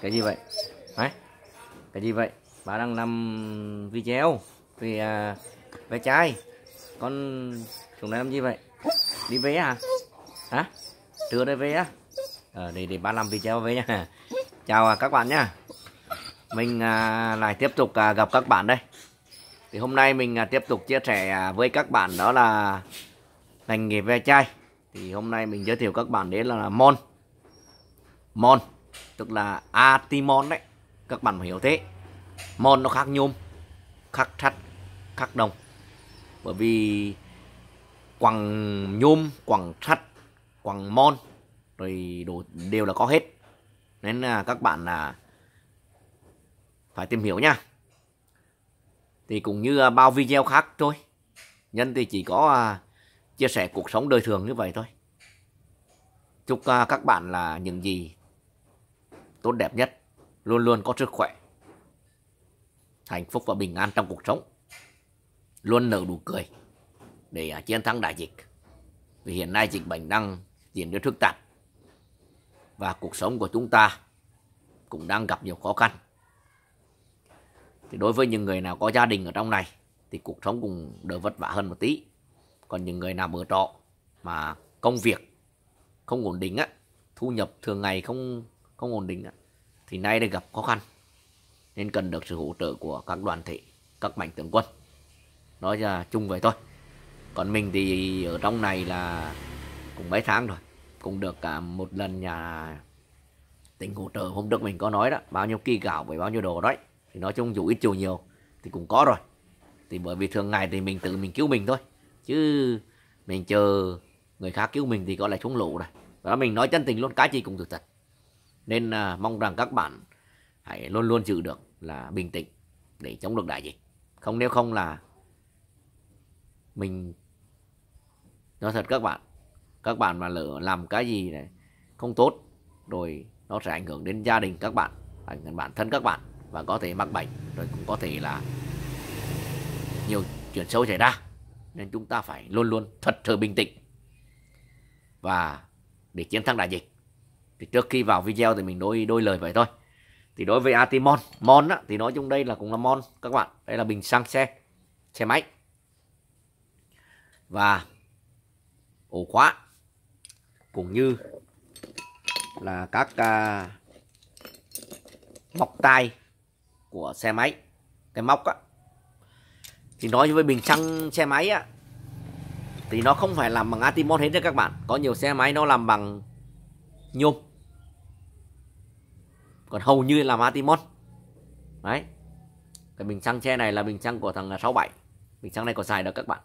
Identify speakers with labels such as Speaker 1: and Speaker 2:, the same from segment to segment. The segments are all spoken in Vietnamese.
Speaker 1: cái gì vậy hả cái gì vậy bà đang làm video vì à, bé trai con chúng này làm gì vậy đi về à hả trưa đây về á à? để để bà làm video về nha chào à, các bạn nha, mình à, lại tiếp tục à, gặp các bạn đây thì hôm nay mình à, tiếp tục chia sẻ à, với các bạn đó là ngành nghề ve chai thì hôm nay mình giới thiệu các bạn đến là, là môn môn tức là atimon đấy các bạn phải hiểu thế mon nó khác nhôm khác sắt khác đồng bởi vì quặng nhôm quặng sắt quặng mon rồi đồ đều là có hết nên là các bạn là phải tìm hiểu nha thì cũng như à, bao video khác thôi nhân thì chỉ có à, chia sẻ cuộc sống đời thường như vậy thôi chúc à, các bạn là những gì tốt đẹp nhất, luôn luôn có sức khỏe, hạnh phúc và bình an trong cuộc sống, luôn nở đủ cười để à, chiến thắng đại dịch. Vì hiện nay dịch bệnh đang diễn biến phức tạp và cuộc sống của chúng ta cũng đang gặp nhiều khó khăn. Thì đối với những người nào có gia đình ở trong này thì cuộc sống cũng đỡ vất vả hơn một tí. Còn những người nào ở trọ mà công việc không ổn định á, thu nhập thường ngày không không ổn định thì nay đây gặp khó khăn nên cần được sự hỗ trợ của các đoàn thể các mạnh tướng quân nói ra chung vậy thôi còn mình thì ở trong này là cũng mấy tháng rồi cũng được cả một lần nhà tỉnh hỗ trợ hôm trước mình có nói đó bao nhiêu kỳ gạo với bao nhiêu đồ đấy thì nói chung dù ít dù nhiều thì cũng có rồi thì bởi vì thường ngày thì mình tự mình cứu mình thôi chứ mình chờ người khác cứu mình thì gọi là xuống lũ rồi đó mình nói chân tình luôn cái gì cũng sự thật nên à, mong rằng các bạn hãy luôn luôn giữ được là bình tĩnh để chống được đại dịch không nếu không là mình nói thật các bạn các bạn mà lỡ làm cái gì này không tốt rồi nó sẽ ảnh hưởng đến gia đình các bạn ảnh hưởng bản thân các bạn và có thể mắc bệnh rồi cũng có thể là nhiều chuyện xấu xảy ra nên chúng ta phải luôn luôn thật sự bình tĩnh và để chiến thắng đại dịch thì trước khi vào video thì mình đôi đôi lời vậy thôi thì đối với Atimon Mon á, thì nói chung đây là cũng là Mon các bạn đây là bình xăng xe xe máy và ổ khóa cũng như là các à, móc tay của xe máy cái móc á thì nói với bình xăng xe máy á thì nó không phải làm bằng Atimon hết đấy các bạn có nhiều xe máy nó làm bằng nhôm còn hầu như là Matimon đấy cái bình xăng tre này là bình xăng của thằng 67 bình xăng này còn xài được các bạn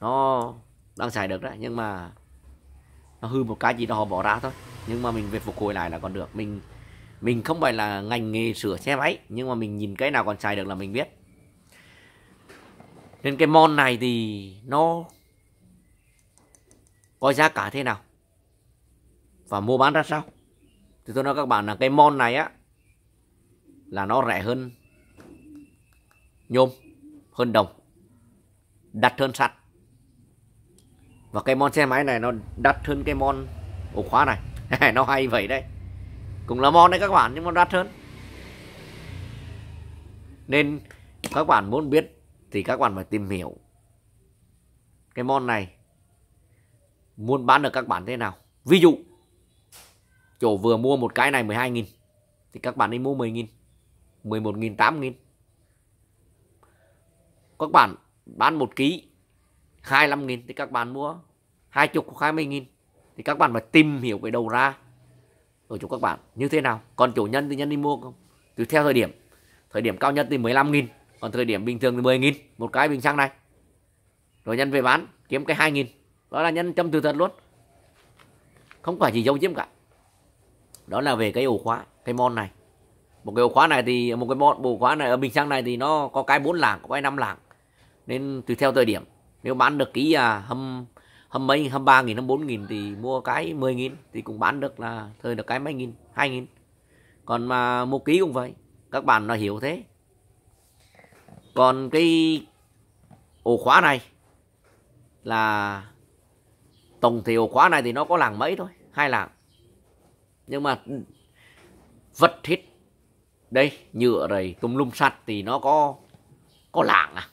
Speaker 1: nó đang xài được đấy nhưng mà nó hư một cái gì đó họ bỏ ra thôi nhưng mà mình về phục hồi lại là còn được mình mình không phải là ngành nghề sửa xe máy nhưng mà mình nhìn cái nào còn xài được là mình biết nên cái mon này thì nó có giá cả thế nào và mua bán ra sao thì tôi nói các bạn là cái mon này á là nó rẻ hơn nhôm hơn đồng đắt hơn sắt và cái mon xe máy này nó đắt hơn cái mon ổ khóa này nó hay vậy đấy cũng là mon đấy các bạn nhưng mà đắt hơn nên các bạn muốn biết thì các bạn phải tìm hiểu cái mon này muốn bán được các bạn thế nào ví dụ kiểu vừa mua một cái này 12 nghìn thì các bạn đi mua 10 nghìn 11 nghìn 8 nghìn các bạn bán 1 ký 25 nghìn thì các bạn mua 20 hoặc 20 nghìn thì các bạn phải tìm hiểu về đầu ra ở chỗ các bạn như thế nào còn chủ nhân thì nhân đi mua không tùy theo thời điểm thời điểm cao nhất thì 15 nghìn còn thời điểm bình thường thì 10 nghìn một cái bình xăng này rồi nhân về bán kiếm cái 2 nghìn đó là nhân châm từ thật luôn không phải chỉ dâu chiếm cả đó là về cái ổ khóa cái mon này một cái ổ khóa này thì một cái mon ổ khóa này ở bình xăng này thì nó có cái bốn làng có cái năm làng nên tùy theo thời điểm nếu bán được ký à, hâm hâm mấy hâm ba nghìn hâm bốn nghìn thì mua cái mười nghìn thì cũng bán được là thời được cái mấy nghìn hai nghìn còn mà mua ký cũng vậy các bạn nó hiểu thế còn cái ổ khóa này là tổng thì ổ khóa này thì nó có làng mấy thôi hai làng nhưng mà vật thiết đây nhựa này tùm lum sạch thì nó có có lạng à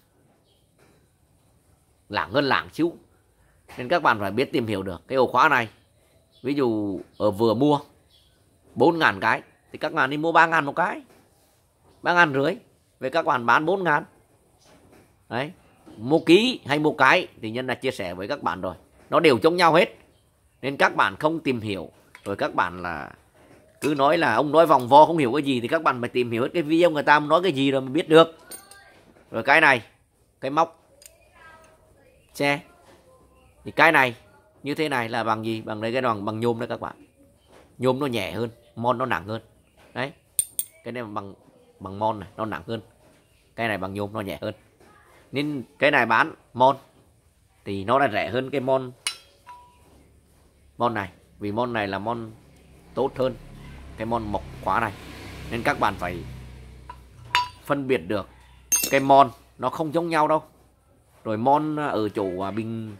Speaker 1: lạng hơn lạng xíu nên các bạn phải biết tìm hiểu được cái ổ khóa này ví dụ ở vừa mua bốn ngàn cái thì các bạn đi mua ba ngàn một cái ba ngàn rưỡi về các bạn bán bốn ngàn đấy một ký hay một cái thì nhân là chia sẻ với các bạn rồi nó đều chống nhau hết nên các bạn không tìm hiểu rồi các bạn là cứ nói là ông nói vòng vo không hiểu cái gì thì các bạn phải tìm hiểu hết cái video người ta nói cái gì rồi mới biết được rồi cái này cái móc che thì cái này như thế này là bằng gì bằng đây cái đoàn bằng nhôm đó các bạn nhôm nó nhẹ hơn mon nó nặng hơn đấy cái này bằng bằng mon này nó nặng hơn cái này bằng nhôm nó nhẹ hơn nên cái này bán mon thì nó là rẻ hơn cái mon mon này vì môn này là môn tốt hơn cái môn mộc quá này nên các bạn phải phân biệt được cái môn nó không giống nhau đâu rồi môn ở chỗ à, bình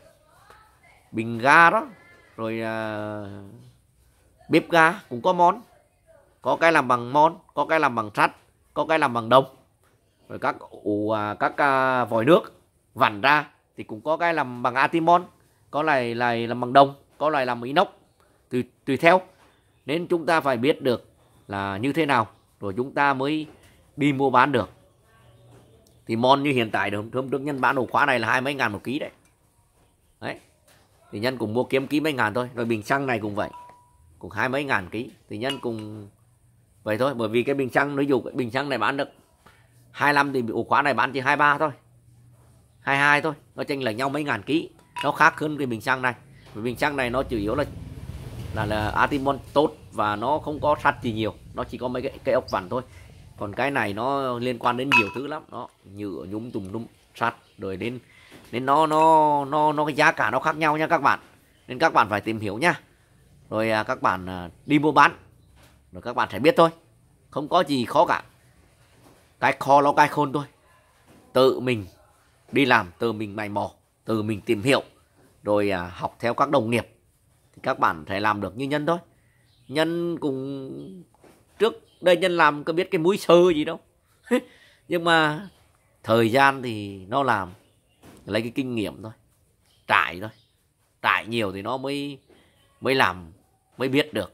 Speaker 1: bình ga đó rồi à, bếp ga cũng có món có cái làm bằng món có cái làm bằng sắt có cái làm bằng đồng rồi các ủ à, các à, vòi nước vặn ra thì cũng có cái làm bằng atimon có này là làm bằng đồng có này làm inox tùy, tùy theo nên chúng ta phải biết được là như thế nào rồi chúng ta mới đi mua bán được thì mon như hiện tại được hôm trước nhân bán ổ khóa này là hai mấy ngàn một ký đấy đấy thì nhân cũng mua kiếm ký mấy ngàn thôi rồi bình xăng này cũng vậy cũng hai mấy ngàn ký thì nhân cùng vậy thôi bởi vì cái bình xăng nó dù cái bình xăng này bán được 25 thì ổ khóa này bán chỉ 23 thôi 22 thôi nó chênh lệch nhau mấy ngàn ký nó khác hơn cái bình xăng này vì bình xăng này nó chủ yếu là là là atimon tốt và nó không có sắt gì nhiều nó chỉ có mấy cái, cái ốc vằn thôi còn cái này nó liên quan đến nhiều thứ lắm nó nhựa nhúng tùm lum sắt rồi đến nên nó nó nó nó cái giá cả nó khác nhau nha các bạn nên các bạn phải tìm hiểu nhá rồi à, các bạn à, đi mua bán rồi các bạn sẽ biết thôi không có gì khó cả cái khó nó cái khôn thôi tự mình đi làm tự mình mày mò tự mình tìm hiểu rồi à, học theo các đồng nghiệp thì các bạn sẽ làm được như nhân thôi nhân cùng trước đây nhân làm có biết cái mũi sơ gì đâu nhưng mà thời gian thì nó làm lấy cái kinh nghiệm thôi trải thôi trải nhiều thì nó mới mới làm mới biết được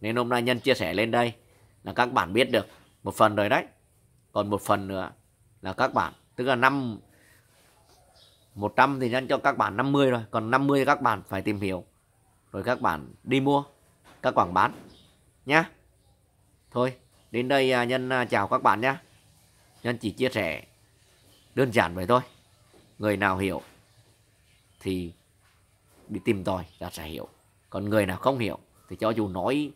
Speaker 1: nên hôm nay nhân chia sẻ lên đây là các bạn biết được một phần rồi đấy còn một phần nữa là các bạn tức là năm 100 thì nhân cho các bạn 50 rồi còn 50 các bạn phải tìm hiểu rồi các bạn đi mua các quảng bán nhá thôi đến đây à, nhân à, chào các bạn nhé nhân chỉ chia sẻ đơn giản vậy thôi người nào hiểu thì đi tìm tòi là sẽ hiểu còn người nào không hiểu thì cho dù nói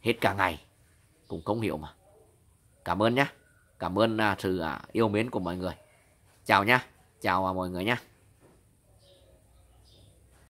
Speaker 1: hết cả ngày cũng không hiểu mà cảm ơn nhá cảm ơn à, sự yêu mến của mọi người chào nhá chào mọi người nha